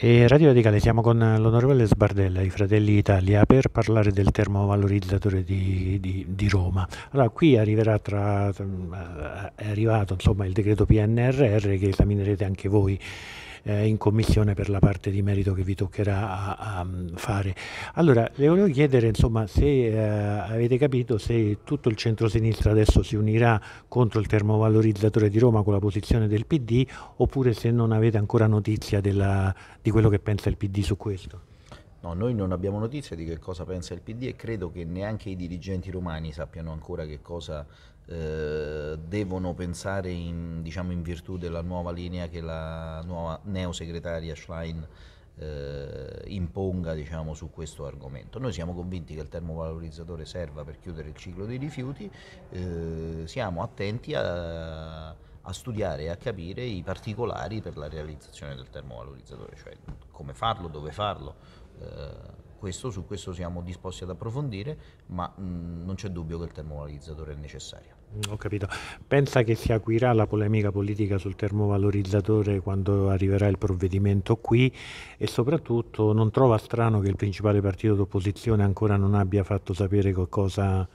E Radio Radicale, siamo con l'onorevole Sbardella i Fratelli Italia per parlare del termovalorizzatore di, di, di Roma. Allora, qui tra, eh, è arrivato insomma, il decreto PNRR che esaminerete anche voi eh, in commissione per la parte di merito che vi toccherà a, a mm, fare. Allora, le volevo chiedere insomma, se eh, avete capito se tutto il centrosinistra adesso si unirà contro il termovalorizzatore di Roma con la posizione del PD oppure se non avete ancora notizia della, di quello che pensa il PD su questo. No, noi non abbiamo notizie di che cosa pensa il PD e credo che neanche i dirigenti romani sappiano ancora che cosa eh, devono pensare in, diciamo, in, virtù della nuova linea che la nuova neosegretaria Schlein eh, imponga diciamo, su questo argomento. Noi siamo convinti che il termovalorizzatore serva per chiudere il ciclo dei rifiuti, eh, siamo attenti a a studiare e a capire i particolari per la realizzazione del termovalorizzatore, cioè come farlo, dove farlo. Eh, questo, su questo siamo disposti ad approfondire, ma mh, mm, non c'è dubbio che il termovalorizzatore è necessario. Mm, ho capito. Pensa che si acuirà la polemica politica sul termovalorizzatore quando arriverà il provvedimento qui e soprattutto non trova strano che il principale partito d'opposizione ancora non abbia fatto sapere cosa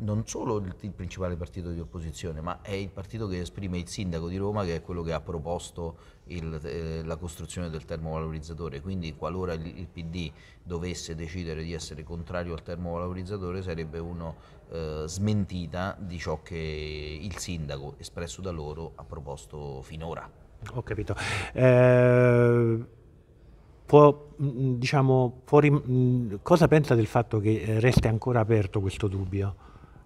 non solo il, il, principale partito di opposizione, ma è il partito che esprime il sindaco di Roma, che è quello che ha proposto il, eh, la costruzione del termovalorizzatore. Quindi, qualora il, il, PD dovesse decidere di essere contrario al termovalorizzatore, sarebbe una eh, smentita di ciò che il sindaco, espresso da loro, ha proposto finora. Ho capito. Eh... Può, mm, diciamo, può, mm, cosa pensa del fatto che eh, resta ancora aperto questo dubbio?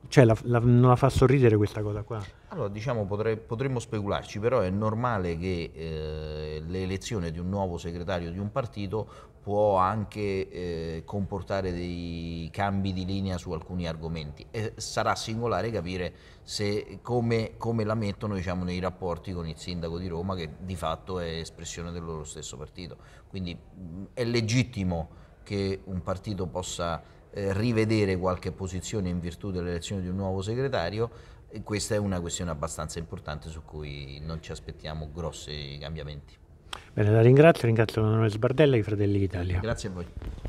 Cioè, la, la, non la fa sorridere questa cosa qua? Allora, diciamo, potre, potremmo specularci, però è normale che eh, l'elezione di un nuovo segretario di un partito può anche eh, comportare dei cambi di linea su alcuni argomenti e sarà singolare capire se, come, come, la mettono diciamo, nei rapporti con il sindaco di Roma che di fatto è espressione del loro stesso partito. Quindi mh, mm, è legittimo che un partito possa eh, rivedere qualche posizione in virtù dell'elezione di un nuovo segretario, e questa è una questione abbastanza importante su cui non ci aspettiamo grossi cambiamenti. Bene, la ringrazio, ringrazio l'onorevole Sbardella e i Fratelli d'Italia. Grazie a voi.